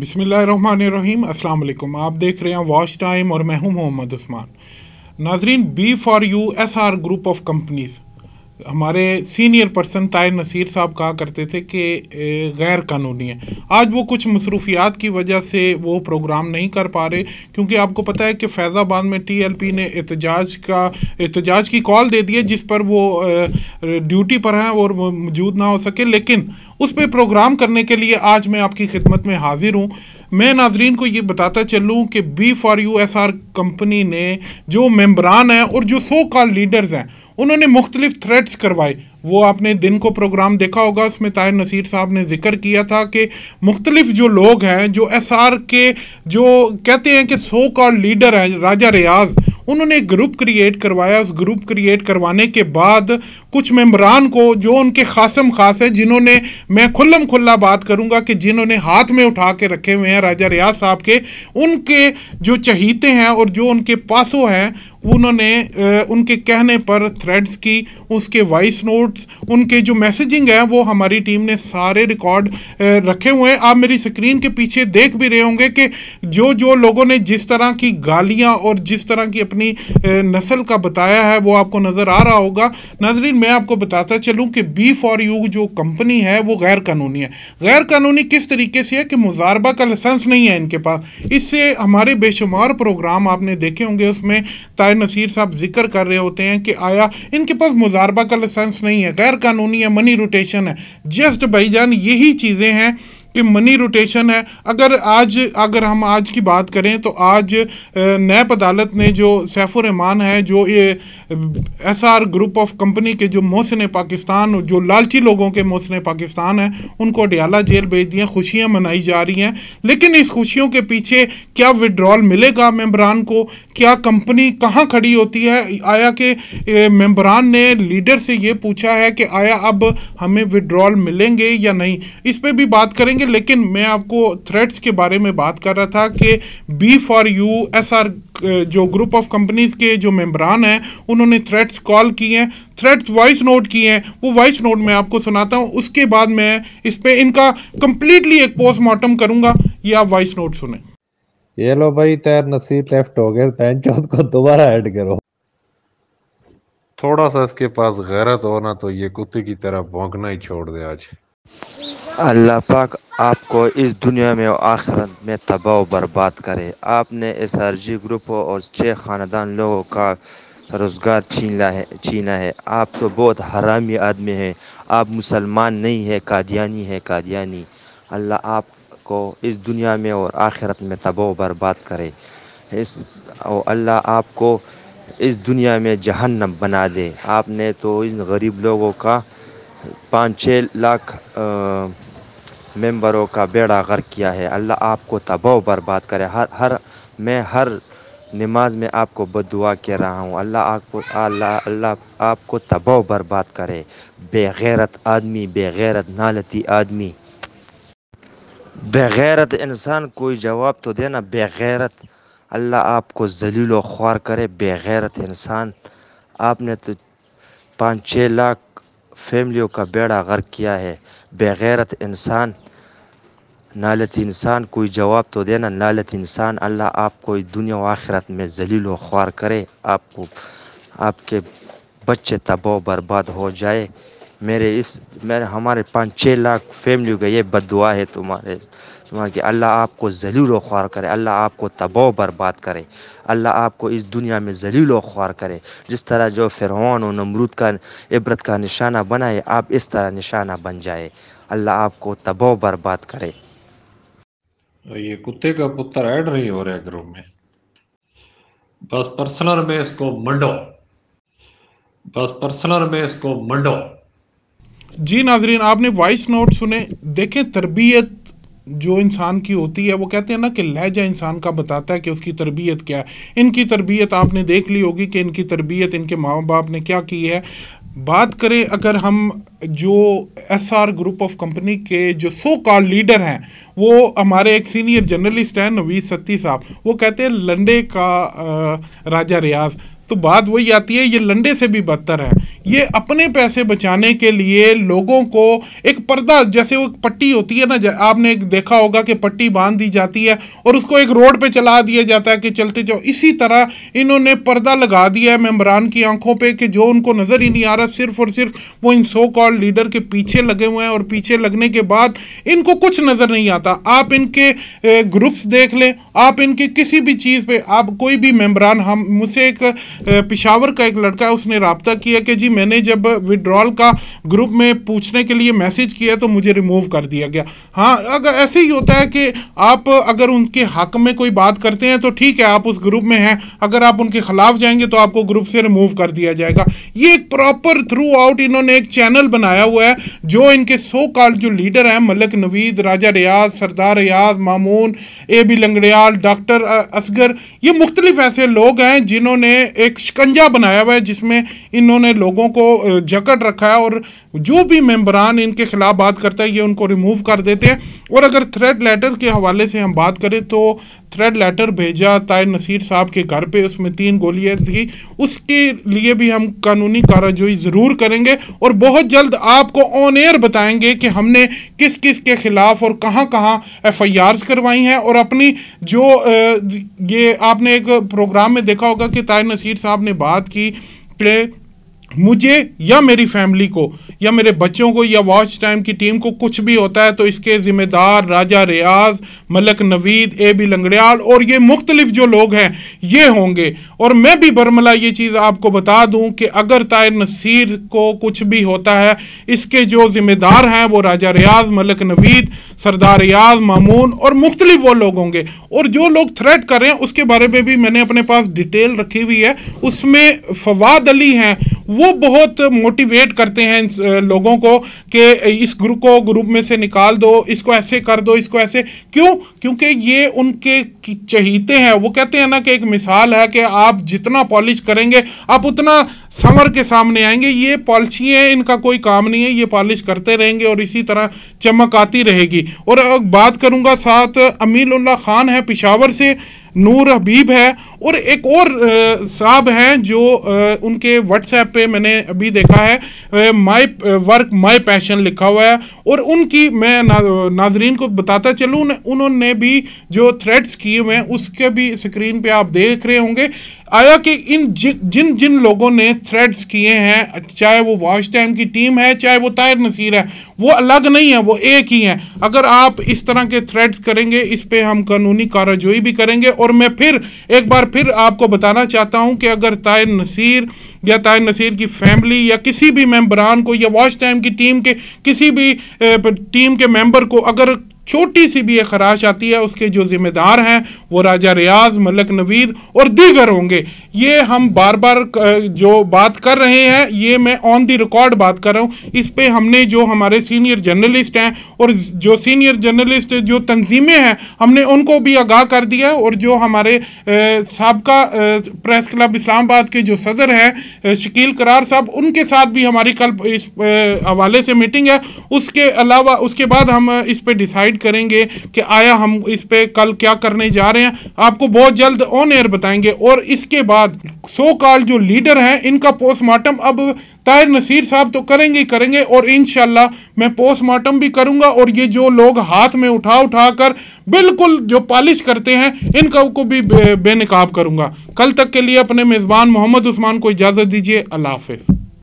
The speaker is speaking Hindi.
बिसमीम अल्लाम आप देख रहे हैं वॉच टाइम और मैं हूं Mohammad Usman Nazreen B for U S R group of companies हमारे सीनियर पर्सन ताय नसीर साहब कहा करते थे कि गैर कानूनी है आज वो कुछ मसरूफियात की वजह से वो प्रोग्राम नहीं कर पा रहे क्योंकि आपको पता है कि फैज़ाबाद में टीएलपी ने एहतजाज का एहतजाज की कॉल दे दी है जिस पर वो ड्यूटी पर हैं और मौजूद ना हो सके लेकिन उस पर प्रोग्राम करने के लिए आज मैं आपकी खिदमत में हाजिर हूँ मैं नाजरीन को ये बताता चलूँ कि B for U S R company ने जो मेम्बरान हैं और जो सो कॉल लीडर्स हैं उन्होंने मुख्तलिफ थ्रेट्स करवाए वो आपने दिन को प्रोग्राम देखा होगा उसमें ताहिर नसीर साहब ने जिक्र किया था कि मुख्तलिफ जो लोग हैं जो एस आर के जो कहते हैं कि सो कॉल लीडर हैं राजा रियाज़ उन्होंने ग्रुप क्रिएट करवाया उस ग्रुप क्रिएट करवाने के बाद कुछ मेम्बरान को जो उनके खासम खास हैं जिन्होंने मैं खुल्लम खुल्ला बात करूंगा कि जिन्होंने हाथ में उठा के रखे हुए हैं राजा रियाज साहब के उनके जो चहीते हैं और जो उनके पासों हैं उन्होंने उनके कहने पर थ्रेड्स की उसके वॉइस नोट्स उनके जो मैसेजिंग है वो हमारी टीम ने सारे रिकॉर्ड रखे हुए हैं आप मेरी स्क्रीन के पीछे देख भी रहे होंगे कि जो जो लोगों ने जिस तरह की गालियाँ और जिस तरह की अपनी नस्ल का बताया है वो आपको नज़र आ रहा होगा नाजरीन मैं आपको बताता चलूँ कि बी फॉर यू जो कंपनी है वो गैर कानूनी है गैर कानूनी किस तरीके से है कि मुजारबा का लाइसेंस नहीं है इनके पास इससे हमारे बेशुमार प्रोग्राम आपने देखे होंगे उसमें ज़ाहिर नसीर साहब जिक्र कर रहे होते हैं कि आया इनके पास मुजारबा का लाइसेंस नहीं है गैर कानूनी है मनी रोटेशन है जस्ट भाईजान यही चीज़ें हैं कि मनी रोटेशन है अगर आज अगर हम आज की बात करें तो आज नैब अदालत ने जो सैफुररहमान है जो ये S R group of company के जो मोहसिन पाकिस्तान जो लालची लोगों के मोहसिन पाकिस्तान हैं उनको अडियाला जेल भेज दिया खुशियाँ मनाई जा रही हैं लेकिन इस खुशियों के पीछे क्या विड्रॉल मिलेगा मेम्बरान को क्या कंपनी कहाँ खड़ी होती है आया कि मेम्बरान ने लीडर से ये पूछा है कि आया अब हमें विड्रॉल मिलेंगे या नहीं इस पर भी बात करेंगे करेंगे लेकिन मैं आपको थ्रेड्स के बारे में बात कर रहा था कि B for U S R जो ग्रुप ऑफ कंपनीज के जो मेम्बरान हैं उन्होंने थ्रेड्स कॉल किए हैं थ्रेड्स वॉइस नोट किए हैं वो वॉइस नोट मैं आपको सुनाता हूँ उसके बाद मैं इस पर इनका कम्प्लीटली एक पोस्टमार्टम करूँगा ये आप वॉइस नोट सुने ये लो भाई तैर नसीब लेफ्ट हो गए को दोबारा ऐड करो थोड़ा सा इसके पास गैरत होना तो ये कुत्ते की तरह भौंकना ही छोड़ दे आज अल्लाह पाक आपको इस दुनिया में और आखिरत में तबाह बर्बाद करे आपने एस आर जी ग्रुप और छः ख़ानदान लोगों का रोज़गार छीना है छीना है आप तो बहुत हरामी आदमी हैं आप मुसलमान नहीं है कादियानी है कादियानी अल्लाह आपको इस दुनिया में और आखिरत में तबाह बर्बाद करे इस और अल्लाह आपको इस दुनिया में जहन्नम बना दे आपने तो इन गरीब लोगों का पाँच छः लाख मेंबरों का बेड़ा गर्क किया है अल्लाह आपको तबाह बर्बाद करे हर हर मैं हर नमाज में आपको बदुआ कह रहा हूँ अल्लाह आपको अल्लाह अल्लाह आपको तबाह बर्बाद करे बेगैरत आदमी बेगैरत नालती आदमी बेगैरत इंसान कोई जवाब तो देना बेगैरत अल्लाह आपको जलील ख्वार करे बेगैरत इंसान आपने तो पाँच छः लाख फैमिलियों का बेड़ा गर्क किया है बेगैरत इंसान नालत इंसान कोई जवाब तो देना नालत इंसान अल्लाह आपको इस दुनिया व आखिरत में जलील व ख्वार करे आपको आपके बच्चे तबाह बर्बाद हो जाए मेरे इस मेरे हमारे पाँच छः लाख फैमिली का ये बदुआ है तुम्हारे तुम्हारे कि अल्लाह आपको जलील ख्वार करे अल्लाह आपको तबाह बर्बाद करे अल्लाह आपको इस दुनिया में जलील ख्वार करे जिस तरह जो फिरौन और नमरूद का इबरत का निशाना बनाए आप इस तरह निशाना बन जाए अल्लाह आपको तबाह बर्बाद करे तो ये कुत्ते का पुत्र ऐड नहीं हो रहा है ग्रुप में बस पर्सनल में इसको मंडो बस पर्सनल में इसको मंडो जी नाजरीन आपने वॉइस नोट सुने देखें तरबियत जो इंसान की होती है वो कहते हैं ना कि लहजा इंसान का बताता है कि उसकी तरबियत क्या है इनकी तरबियत आपने देख ली होगी कि इनकी तरबियत इनके माँ बाप ने क्या की है बात करें अगर हम जो S R group of company के जो सो कॉल लीडर हैं वो हमारे एक सीनियर जर्नलिस्ट हैं नवीद सत्ती साहब वो कहते हैं लंडे का राजा रियाज तो बात वही आती है ये लंडे से भी बदतर है ये अपने पैसे बचाने के लिए लोगों को एक पर्दा जैसे वो पट्टी होती है ना आपने देखा होगा कि पट्टी बांध दी जाती है और उसको एक रोड पे चला दिया जाता है कि चलते जाओ इसी तरह इन्होंने पर्दा लगा दिया है मेम्बरान की आंखों पे कि जो उनको नज़र ही नहीं आ रहा सिर्फ और सिर्फ वो इन सो कॉल लीडर के पीछे लगे हुए हैं और पीछे लगने के बाद इनको कुछ नज़र नहीं आता आप इनके ग्रुप्स देख लें आप इनके किसी भी चीज़ पर आप कोई भी मेम्बरान हम मुझसे एक पिशावर का एक लड़का है उसने रबता किया कि जी मैंने जब विड्रॉल का ग्रुप में पूछने के लिए मैसेज किया तो मुझे रिमूव कर दिया गया हाँ अगर ऐसे ही होता है कि आप अगर उनके हक में कोई बात करते हैं तो ठीक है आप उस ग्रुप में हैं अगर आप उनके खिलाफ जाएंगे तो आपको ग्रुप से रिमूव कर दिया जाएगा ये एक प्रॉपर थ्रू आउट इन्होंने एक चैनल बनाया हुआ है जो इनके सो कॉल जो लीडर हैं Malak Naveed Raja Riaz Sardar Riaz Mamoon A B Langrial doctor Asghar ये मुख्तलिफ ऐसे लोग हैं जिन्होंने एक शिकंजा बनाया हुआ है जिसमें इन्होंने लोगों लोगों को जकड़ रखा है और जो भी मेम्बरान इनके खिलाफ बात करता है ये उनको रिमूव कर देते हैं और अगर थ्रेड लेटर के हवाले से हम बात करें तो थ्रेड लेटर भेजा ताय नसीर साहब के घर पे उसमें तीन गोलियां थी उसके लिए भी हम कानूनी कार्रवाई ज़रूर करेंगे और बहुत जल्द आपको ऑन एयर बताएंगे कि हमने किस किस के ख़िलाफ़ और कहाँ कहाँ एफ आई करवाई हैं और अपनी जो ये आपने एक प्रोग्राम में देखा होगा कि ताय नसीर साहब ने बात की कि मुझे या मेरी फैमिली को या मेरे बच्चों को या वॉच टाइम की टीम को कुछ भी होता है तो इसके ज़िम्मेदार राजा रियाज मलक नवीद ए बी लंगड़ियाल और ये मुख्तलिफ जो लोग हैं ये होंगे और मैं भी बरमला ये चीज़ आपको बता दूं कि अगर तायर नसीर को कुछ भी होता है इसके जो ज़िम्मेदार हैं वो राजा रियाज मलक नवीद सरदार रियाज मामून और मुख्तलिफ वो लोग होंगे और जो लोग थ्रेट कर रहे हैं उसके बारे में भी मैंने अपने पास डिटेल रखी हुई है उसमें फवाद अली हैं वो बहुत मोटिवेट करते हैं लोगों को कि इस ग्रुप को ग्रुप में से निकाल दो इसको ऐसे कर दो इसको ऐसे क्यों क्योंकि ये उनके चहीते हैं वो कहते हैं ना कि एक मिसाल है कि आप जितना पॉलिश करेंगे आप उतना समर के सामने आएंगे ये पॉलिशी है इनका कोई काम नहीं है ये पॉलिश करते रहेंगे और इसी तरह चमक आती रहेगी और बात करूँगा साथ उल्ला खान है पिशावर से नूर हबीब है और एक और साहब हैं जो आ, उनके व्हाट्सएप पे मैंने अभी देखा है माय वर्क माय पैशन लिखा हुआ है और उनकी मैं ना, नाजरीन को बताता चलूँ उन्होंने भी जो थ्रेड्स किए हुए हैं उसके भी स्क्रीन पे आप देख रहे होंगे आया कि इन जिन जिन जिन लोगों ने थ्रेड्स किए हैं चाहे वो वॉश टाइम की टीम है चाहे वो तायर नसीर है वो अलग नहीं है वो एक ही है अगर आप इस तरह के थ्रेड्स करेंगे इस पर हम कानूनी काराजोई भी करेंगे और मैं फिर एक बार फिर आपको बताना चाहता हूँ कि अगर तायर नसीर या तायर नसीर की फैमिली या किसी भी मेम्बरान को या वॉश टाइम की टीम के किसी भी टीम के मेम्बर को अगर छोटी सी भी ये खराश आती है उसके जो जिम्मेदार हैं वो राजा रियाज मलक नवीद और दीगर होंगे ये हम बार बार जो बात कर रहे हैं ये मैं ऑन दी रिकॉर्ड बात कर रहा हूँ इस पर हमने जो हमारे सीनियर जर्नलिस्ट हैं और जो सीनियर जर्नलिस्ट जो तंजीमें हैं हमने उनको भी आगाह कर दिया है और जो हमारे सबका प्रेस क्लब इस्लामाबाद के जो सदर हैं शकील करार साहब उनके साथ भी हमारी कल इस हवाले से मीटिंग है उसके अलावा उसके बाद हम इस पर डिसाइड करेंगे कि आया हम इस पर कल क्या करने जा रहे हैं आपको बहुत जल्द ऑन एयर बताएंगे और इसके बाद सो काल जो लीडर हैं इनका पोस्टमार्टम अब तायर नसीर साहब तो करेंगे ही करेंगे और इन मैं पोस्टमार्टम भी करूंगा और ये जो लोग हाथ में उठा उठा कर बिल्कुल जो पॉलिश करते हैं इनका को भी बे, बेनकाब करूंगा कल तक के लिए अपने मेज़बान मोहम्मद उस्मान को इजाज़त दीजिए अल्लाह हाफिज़